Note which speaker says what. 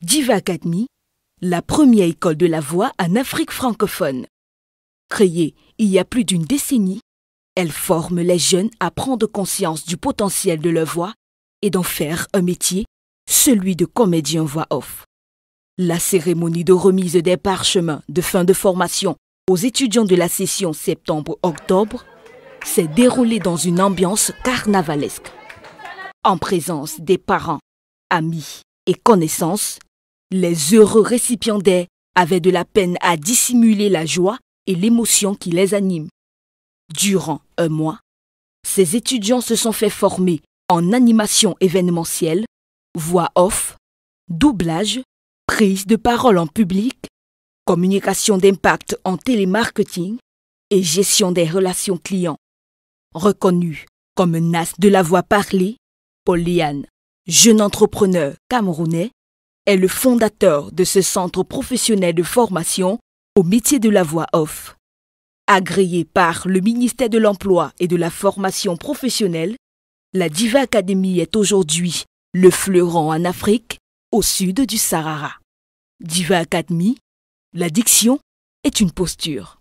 Speaker 1: Diva Academy, la première école de la voix en Afrique francophone. Créée il y a plus d'une décennie, elle forme les jeunes à prendre conscience du potentiel de leur voix et d'en faire un métier, celui de comédien voix off. La cérémonie de remise des parchemins de fin de formation aux étudiants de la session septembre-octobre s'est déroulée dans une ambiance carnavalesque, en présence des parents, amis et connaissances les heureux récipiendaires avaient de la peine à dissimuler la joie et l'émotion qui les anime. Durant un mois, ces étudiants se sont fait former en animation événementielle, voix off, doublage, prise de parole en public, communication d'impact en télémarketing et gestion des relations clients. Reconnu comme NAS de la voix parlée, Pauliane, jeune entrepreneur camerounais, est le fondateur de ce centre professionnel de formation au métier de la voix off. Agréé par le ministère de l'Emploi et de la Formation professionnelle, la Diva Academy est aujourd'hui le fleuron en Afrique, au sud du Sahara. Diva Academy, l'addiction est une posture.